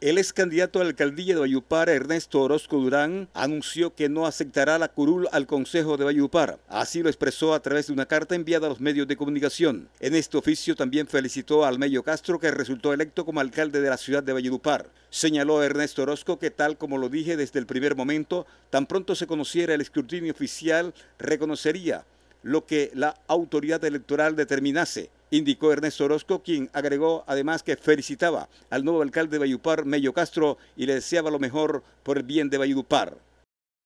El ex candidato a la alcaldía de Bayupar, Ernesto Orozco Durán, anunció que no aceptará la curul al Consejo de Bayupar. Así lo expresó a través de una carta enviada a los medios de comunicación. En este oficio también felicitó a medio Castro, que resultó electo como alcalde de la ciudad de Valledupar. Señaló Ernesto Orozco que, tal como lo dije desde el primer momento, tan pronto se conociera el escrutinio oficial, reconocería lo que la autoridad electoral determinase indicó Ernesto Orozco, quien agregó además que felicitaba al nuevo alcalde de Bayupar, Mello Castro, y le deseaba lo mejor por el bien de Bayupar.